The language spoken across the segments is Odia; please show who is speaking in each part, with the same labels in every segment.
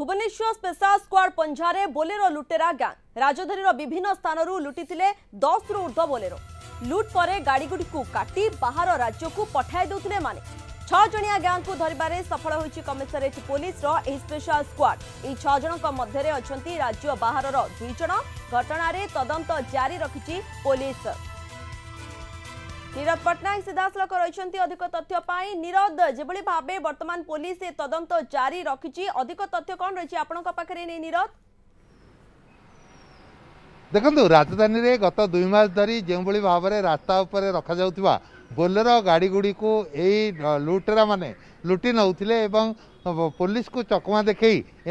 Speaker 1: भुवनेश्वर स्पेशा स्क्वाड पंजारे बोलेरो लुटेरा गैंग राजधानी विभिन्न स्थानों लुटी दस रु ऊर्ध बोलेरो लुट पर गाड़गुड़ी काटि बाहर राज्य को पठाई दे माने छजिया गैंग को धरवे सफल होमिशनरेट पुलिस स्पेशा स्क्वाड यह छज मध्य अच्छा राज्य बाहर दुईज घटन तदंत जारी रखी पुलिस নীরদ পট্টনাক সিধাসলখ রয়েছেন অধিক তথ্য পাই নীরদ যেভাবে ভাবে বর্তমান পুলিশ তদন্ত জারি রাখিছে অধিক তথ্য কোণ রয়েছে আপনার পাখে নেই নীরদ
Speaker 2: ଦେଖନ୍ତୁ ରାଜଧାନୀରେ ଗତ ଦୁଇ ମାସ ଧରି ଯେଉଁଭଳି ଭାବରେ ରାସ୍ତା ଉପରେ ରଖାଯାଉଥିବା ବୋଲେରୋ এই ଏଇ ଲୁଟେରାମାନେ ଲୁଟି ନେଉଥିଲେ ଏବଂ हाँ, पुलिस को चकमा देख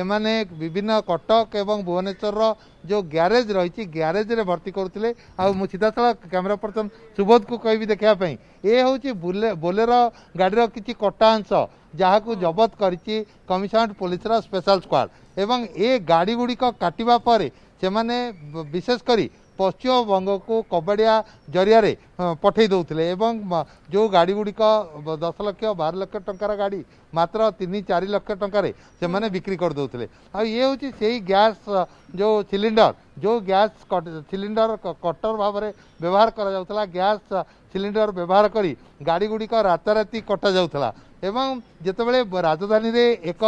Speaker 2: एमने विभिन्न कटक एवं भुवनेश्वर जो ग्यारेज रही ग्यारेज में भर्ती करुले आीधा साल कैमेरा पर्सन सुबोध को कह भी देखापी ये हूँ बोलेर गाड़ी किसी कटा अंश जहाँ को जबत करमिशनरेट पुलिस स्पेशल स्क्वाड ये गाड़ी गुड़िक काटापर से विशेषकर ପଶ୍ଚିମବଙ୍ଗକୁ କବାଡ଼ିଆ ଜରିଆରେ ପଠାଇ ଦେଉଥିଲେ ଏବଂ ଯେଉଁ ଗାଡ଼ିଗୁଡ଼ିକ ଦଶ ଲକ୍ଷ ବାର ଲକ୍ଷ ଟଙ୍କାର ଗାଡ଼ି ମାତ୍ର ତିନି ଚାରି ଲକ୍ଷ ଟଙ୍କାରେ ସେମାନେ ବିକ୍ରି କରିଦେଉଥିଲେ ଆଉ ଇଏ ହେଉଛି ସେଇ ଗ୍ୟାସ୍ ଯେଉଁ ସିଲିଣ୍ଡର ଯେଉଁ ଗ୍ୟାସ୍ ସିଲିଣ୍ଡର କଟର ଭାବରେ ବ୍ୟବହାର କରାଯାଉଥିଲା ଗ୍ୟାସ୍ ସିଲିଣ୍ଡର ବ୍ୟବହାର କରି ଗାଡ଼ିଗୁଡ଼ିକ ରାତାରାତି କଟାଯାଉଥିଲା ଏବଂ ଯେତେବେଳେ ରାଜଧାନୀରେ ଏକ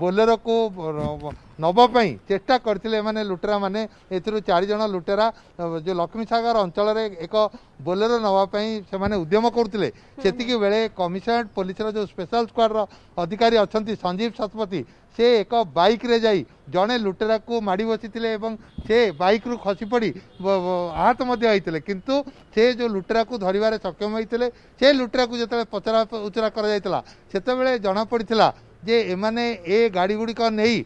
Speaker 2: ବୋଲେରୋକୁ ନେବାପାଇଁ ଚେଷ୍ଟା କରିଥିଲେ ଏମାନେ ଲୁଟେରାମାନେ ଏଥିରୁ ଚାରିଜଣ ଲୁଟେରା ଯେଉଁ ଲକ୍ଷ୍ମୀସାଗର ଅଞ୍ଚଳରେ ଏକ ବୋଲେରୋ ନେବା ପାଇଁ ସେମାନେ ଉଦ୍ୟମ କରୁଥିଲେ ସେତିକି ବେଳେ କମିଶନରେଟ୍ ପୋଲିସର ଯେଉଁ ସ୍ପେଶାଲ ସ୍କ୍ୱାଡ଼ର ଅଧିକାରୀ ଅଛନ୍ତି ସଞ୍ଜୀବ ଶତପଥୀ ସେ ଏକ ବାଇକ୍ରେ ଯାଇ ଜଣେ ଲୁଟେରାକୁ ମାଡ଼ି ବସିଥିଲେ ଏବଂ ସେ ବାଇକ୍ରୁ ଖସିପଡ଼ି ଆହତ ମଧ୍ୟ ହୋଇଥିଲେ କିନ୍ତୁ ସେ ଯେଉଁ ଲୁଟେରାକୁ ଧରିବାରେ ସକ୍ଷମ ହୋଇଥିଲେ ସେ ଲୁଟେରାକୁ ଯେତେବେଳେ ପଚରା ଉଚରା କରାଯାଇଥିଲା ସେତେବେଳେ ଜଣାପଡ଼ିଥିଲା ଯେ ଏମାନେ ଏ ଗାଡ଼ିଗୁଡ଼ିକ ନେଇ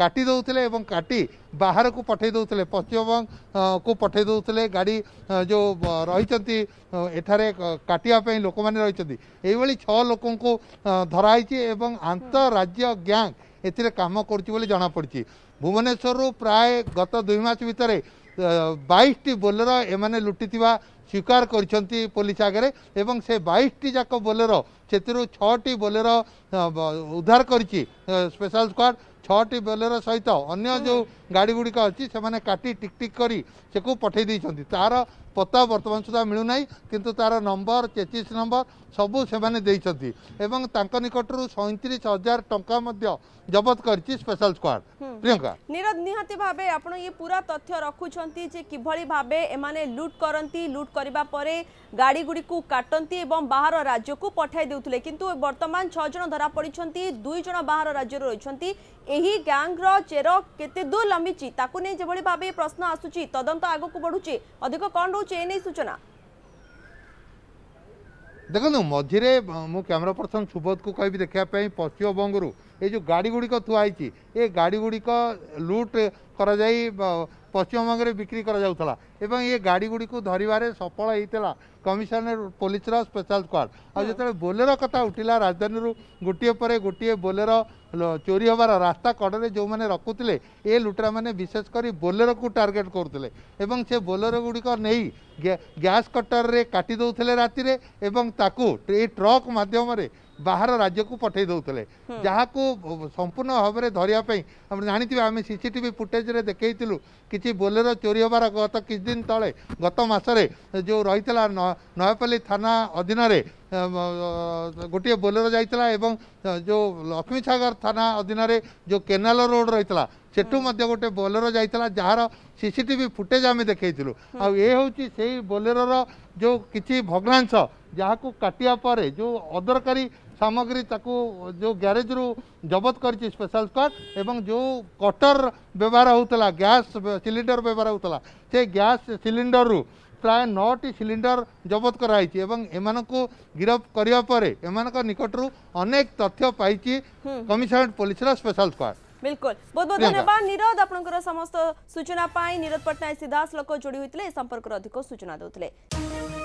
Speaker 2: କାଟି ଦେଉଥିଲେ ଏବଂ କାଟି ବାହାରକୁ ପଠାଇ ଦେଉଥିଲେ ପଶ୍ଚିମବଙ୍ଗକୁ ପଠାଇ ଦେଉଥିଲେ ଗାଡ଼ି ଯେଉଁ ରହିଛନ୍ତି ଏଠାରେ କାଟିବା ପାଇଁ ଲୋକମାନେ ରହିଛନ୍ତି ଏଇଭଳି ଛଅ ଲୋକଙ୍କୁ ଧରାହୋଇଛି ଏବଂ ଆନ୍ତଃରାଜ୍ୟ ଗ୍ୟାଙ୍ଗ ଏଥିରେ କାମ କରୁଛି ବୋଲି ଜଣାପଡ଼ିଛି ଭୁବନେଶ୍ୱରରୁ ପ୍ରାୟ ଗତ ଦୁଇ ମାସ ଭିତରେ ବାଇଶଟି ବୋଲେର ଏମାନେ ଲୁଟିଥିବା স্বীকার করছেন পুলিশ আগে এবং সে বাইশটি যাক বোলেরো ସେଥିରୁ ଛଅଟି ବୋଲେରୋ ଉଦ୍ଧାର କରିଛି ସ୍ପେଶାଲ ସ୍କ୍ୱାଡ୍ ଛଅଟି ବୋଲେରୋ ସହିତ ଅନ୍ୟ ଯେଉଁ ଗାଡ଼ିଗୁଡ଼ିକ ଅଛି ସେମାନେ କାଟି ଟିକ୍ ଟିକ୍ କରି ସେକୁ ପଠାଇ ଦେଇଛନ୍ତି ତାର ପତା ବର୍ତ୍ତମାନ ସୁଦ୍ଧା ମିଳୁନାହିଁ କିନ୍ତୁ ତାର ନମ୍ବର ଚେଚିଶ ନମ୍ବର ସବୁ ସେମାନେ ଦେଇଛନ୍ତି ଏବଂ ତାଙ୍କ ନିକଟରୁ ସଇଁତିରିଶ ହଜାର ଟଙ୍କା ମଧ୍ୟ ଜବତ କରିଛି ସ୍ପେଶାଲ ସ୍କ୍ୱାଡ୍ ପ୍ରିୟଙ୍କା
Speaker 1: ନିରଜ ନିହାତି ଭାବେ ଆପଣ ଇଏ ପୁରା ତଥ୍ୟ ରଖୁଛନ୍ତି ଯେ କିଭଳି ଭାବେ ଏମାନେ ଲୁଟ୍ କରନ୍ତି ଲୁଟ୍ କରିବା ପରେ ଗାଡ଼ିଗୁଡ଼ିକୁ କାଟନ୍ତି ଏବଂ ବାହାର ରାଜ୍ୟକୁ ପଠାଇ ଦେଉଥିଲେ କିନ୍ତୁ ବର୍ତ୍ତମାନ ଛଅ ଜଣ ଧରାପଡ଼ିଛନ୍ତି ଦୁଇ ଜଣ ବାହାର ରାଜ୍ୟରୁ ରହିଛନ୍ତି ଏହି ଗ୍ୟାଙ୍ଗର ଚେର କେତେ ଦୂର ଲମ୍ବିଛି ତାକୁ ନେଇ ଯେଭଳି ଭାବେ ପ୍ରଶ୍ନ ଆସୁଛି ତଦନ୍ତ ଆଗକୁ ବଢ଼ୁଛି ଅଧିକ କ'ଣ ରହୁଛି ଏ ନେଇ ସୂଚନା
Speaker 2: ଦେଖନ୍ତୁ ମଝିରେ ମୁଁ କ୍ୟାମେରା ପର୍ସନ ସୁବୋଧକୁ କହିବି ଦେଖିବା ପାଇଁ ପଶ୍ଚିମବଙ୍ଗରୁ ଏ ଯେଉଁ ଗାଡ଼ିଗୁଡ଼ିକ ଥୁଆ ହେଇଛି ଏ ଗାଡ଼ିଗୁଡ଼ିକ ଲୁଟ୍ କରାଯାଇ ପଶ୍ଚିମବଙ୍ଗରେ ବିକ୍ରି କରାଯାଉଥିଲା ଏବଂ ଏ ଗାଡ଼ିଗୁଡ଼ିକୁ ଧରିବାରେ ସଫଳ ହେଇଥିଲା କମିଶନର ପୋଲିସର ସ୍ପେଶାଲ ସ୍କ୍ୱାଡ୍ ଆଉ ଯେତେବେଳେ ବୋଲେରୋ କଥା ଉଠିଲା ରାଜଧାନୀରୁ ଗୋଟିଏ ପରେ ଗୋଟିଏ ବୋଲେରୋ ଚୋରି ହେବାର ରାସ୍ତା କଡ଼ରେ ଯେଉଁମାନେ ରଖୁଥିଲେ ଏ ଲୁଟେରାମାନେ ବିଶେଷ କରି ବୋଲେରୋକୁ ଟାର୍ଗେଟ୍ କରୁଥିଲେ ଏବଂ ସେ ବୋଲେରୋଗୁଡ଼ିକ ନେଇ ଗ୍ୟାସ୍ କଟରରେ କାଟି ଦେଉଥିଲେ ରାତିରେ ଏବଂ ତାକୁ ଏ ଟ୍ରକ୍ ମାଧ୍ୟମରେ ବାହାର ରାଜ୍ୟକୁ ପଠାଇ ଦେଉଥିଲେ ଯାହାକୁ ସମ୍ପୂର୍ଣ୍ଣ ଭାବରେ ଧରିବା ପାଇଁ ଆମେ ଜାଣିଥିବେ ଆମେ ସି ସି ଟିଭି ଫୁଟେଜ୍ରେ ଦେଖେଇଥିଲୁ କିଛି ବୋଲେରୋ ଚୋରି ହେବାର ଗତ କିଛି ଦିନ ତଳେ ଗତ ମାସରେ ଯେଉଁ ରହିଥିଲା ନୟାପଲ୍ଲୀ ଥାନା ଅଧୀନରେ ଗୋଟିଏ ବୋଲେରୋ ଯାଇଥିଲା ଏବଂ ଯେଉଁ ଲକ୍ଷ୍ମୀସାଗର ଥାନା ଅଧୀନରେ ଯେଉଁ କେନାଲ ରୋଡ଼ ରହିଥିଲା ସେଠୁ ମଧ୍ୟ ଗୋଟେ ବୋଲେରୋ ଯାଇଥିଲା ଯାହାର ସି ସି ଟିଭି ଫୁଟେଜ୍ ଆମେ ଦେଖେଇଥିଲୁ ଆଉ ଏ ହେଉଛି ସେଇ ବୋଲେରୋର ଯେଉଁ କିଛି ଭଗ୍ନାଂଶ ଯାହାକୁ କାଟିବା ପରେ ଯେଉଁ ଅଦରକାରୀ ସାମଗ୍ରୀ ତାକୁ ଯେଉଁ ଗ୍ୟାରେଜ୍ରୁ ଜବତ କରିଛି ସ୍ପେଶାଲ ସ୍କ୍ୱାଡ୍ ଏବଂ ଯେଉଁ କଟର ବ୍ୟବହାର ହେଉଥିଲା ଗ୍ୟାସ୍ ସିଲିଣ୍ଡର ବ୍ୟବହାର ହେଉଥିଲା ସେ ଗ୍ୟାସ୍ ସିଲିଣ୍ଡରରୁ ପ୍ରାୟ ନଅଟି ସିଲିଣ୍ଡର ଜବତ କରାଯାଇଛି ଏବଂ ଏମାନଙ୍କୁ ଗିରଫ କରିବା ପରେ ଏମାନଙ୍କ ନିକଟରୁ ଅନେକ ତଥ୍ୟ ପାଇଛି କମିଶନରେଟ୍ ପୋଲିସର ସ୍ପେଶାଲ ସ୍କ୍ୱାଡ୍
Speaker 1: बिल्कुल बहुत बहुत धन्यवाद नीरद आपण समस्त सूचना नीरद पट्टनायक सीधा लोक जोड़ी होते संपर्क अधिक सूचना दूसरे